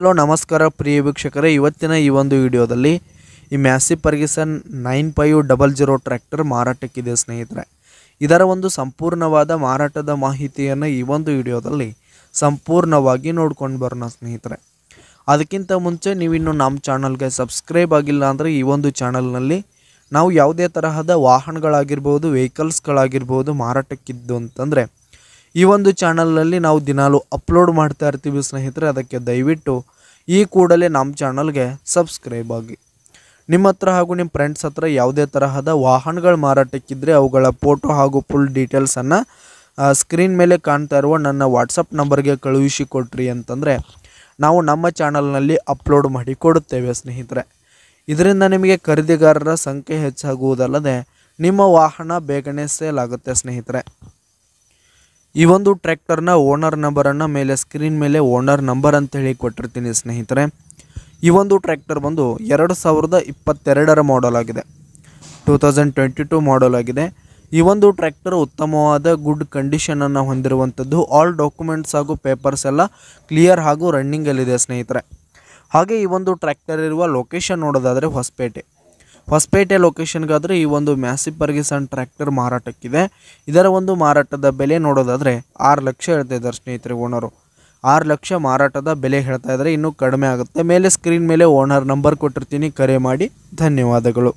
hello ನಮಸ್ಕಾರ ಪ್ರಿಯ ವೀಕ್ಷಕರೇ ಇವತ್ತಿನ ಈ ಒಂದು ವಿಡಿಯೋದಲ್ಲಿ ಈ Massey Ferguson nine five double zero tractor ಮಾರಾಟಕ್ಕಿದೆ ಸ್ನೇಹಿತರೆ ಇದರ ಒಂದು ಸಂಪೂರ್ಣವಾದ ಮಾರಾಟದ ಮಾಹಿತಿಯನ್ನು ಈ ಒಂದು ವಿಡಿಯೋದಲ್ಲಿ ಸಂಪೂರ್ಣವಾಗಿ ನೋಡ್ಕೊಂಡು ಬರೋಣ ಸ್ನೇಹಿತರೆ ಅದಕ್ಕಿಂತ ಮುಂಚೆ ನೀವಿನ್ನು ನಮ್ಮ ಚಾನಲ್ಗೆ ಸಬ್ಸ್ಕ್ರೈಬ್ ಆಗಿಲ್ಲ ಅಂದರೆ ಈ ಒಂದು ಚಾನಲ್ನಲ್ಲಿ ನಾವು ಯಾವುದೇ ತರಹದ ವಾಹನಗಳಾಗಿರ್ಬೋದು ವೆಹಿಕಲ್ಸ್ಗಳಾಗಿರ್ಬೋದು ಮಾರಾಟಕ್ಕಿದ್ದು ಅಂತಂದರೆ ಈ ಒಂದು ಚಾನಲ್ನಲ್ಲಿ ನಾವು ದಿನಾಲು ಅಪ್ಲೋಡ್ ಮಾಡ್ತಾ ಇರ್ತೀವಿ ಸ್ನೇಹಿತರೆ ಅದಕ್ಕೆ ದಯವಿಟ್ಟು ಈ ಕೂಡಲೇ ನಮ್ಮ ಚಾನಲ್ಗೆ ಸಬ್ಸ್ಕ್ರೈಬ್ ಆಗಿ ನಿಮ್ಮ ಹತ್ರ ಹಾಗೂ ನಿಮ್ಮ ಫ್ರೆಂಡ್ಸ್ ಹತ್ರ ಯಾವುದೇ ತರಹದ ವಾಹನಗಳು ಮಾರಾಟಕ್ಕಿದ್ರೆ ಅವುಗಳ ಫೋಟೋ ಹಾಗೂ ಫುಲ್ ಡೀಟೇಲ್ಸನ್ನು ಸ್ಕ್ರೀನ್ ಮೇಲೆ ಕಾಣ್ತಾ ಇರುವ ನನ್ನ ವಾಟ್ಸಪ್ ನಂಬರ್ಗೆ ಕಳುಹಿಸಿ ಕೊಟ್ರಿ ಅಂತಂದರೆ ನಾವು ನಮ್ಮ ಚಾನಲ್ನಲ್ಲಿ ಅಪ್ಲೋಡ್ ಮಾಡಿ ಕೊಡುತ್ತೇವೆ ಸ್ನೇಹಿತರೆ ಇದರಿಂದ ನಿಮಗೆ ಖರೀದಿಗಾರರ ಸಂಖ್ಯೆ ಹೆಚ್ಚಾಗುವುದಲ್ಲದೆ ನಿಮ್ಮ ವಾಹನ ಬೇಗನೆ ಸೇಲ್ ಆಗುತ್ತೆ ಸ್ನೇಹಿತರೆ ಈ ಒಂದು ಟ್ರ್ಯಾಕ್ಟರ್ನ ಓನರ್ ನಂಬರನ್ನು ಮೇಲೆ ಸ್ಕ್ರೀನ್ ಮೇಲೆ ಓನರ್ ನಂಬರ್ ಅಂತ ಹೇಳಿ ಕೊಟ್ಟಿರ್ತೀನಿ ಸ್ನೇಹಿತರೆ ಈ ಒಂದು ಟ್ರ್ಯಾಕ್ಟರ್ ಬಂದು ಎರಡು ಸಾವಿರದ ಇಪ್ಪತ್ತೆರಡರ ಮಾಡಲ್ ಆಗಿದೆ two thousand twenty two model ಆಗಿದೆ ಈ ಒಂದು ಟ್ರ್ಯಾಕ್ಟರ್ ಉತ್ತಮವಾದ ಗುಡ್ ಕಂಡೀಷನನ್ನು ಹೊಂದಿರುವಂಥದ್ದು ಆಲ್ ಡಾಕ್ಯುಮೆಂಟ್ಸ್ ಹಾಗೂ ಪೇಪರ್ಸ್ ಎಲ್ಲ ಕ್ಲಿಯರ್ ಹಾಗೂ ರನ್ನಿಂಗಲ್ಲಿದೆ ಸ್ನೇಹಿತರೆ ಹಾಗೆ ಈ ಒಂದು ಟ್ರ್ಯಾಕ್ಟರ್ ಇರುವ ಲೊಕೇಶನ್ ನೋಡೋದಾದರೆ ಹೊಸಪೇಟೆ ಹೊಸಪೇಟೆ ಲೊಕೇಶನ್ಗಾದರೆ ಈ ಒಂದು ಮ್ಯಾಸಿ ಪರ್ಗಿಸನ್ ಟ್ರ್ಯಾಕ್ಟರ್ ಮಾರಾಟಕ್ಕಿದೆ ಇದರ ಒಂದು ಮಾರಾಟದ ಬೆಲೆ ನೋಡೋದಾದರೆ ಆರು ಲಕ್ಷ ಹೇಳ್ತಾ ಇದ್ದಾರೆ ಸ್ನೇಹಿತರೆ ಓನರು ಆರು ಲಕ್ಷ ಮಾರಾಟದ ಬೆಲೆ ಹೇಳ್ತಾ ಇದ್ದಾರೆ ಇನ್ನೂ ಕಡಿಮೆ ಆಗುತ್ತೆ ಮೇಲೆ ಸ್ಕ್ರೀನ್ ಮೇಲೆ ಓನರ್ ನಂಬರ್ ಕೊಟ್ಟಿರ್ತೀನಿ ಕರೆ ಮಾಡಿ ಧನ್ಯವಾದಗಳು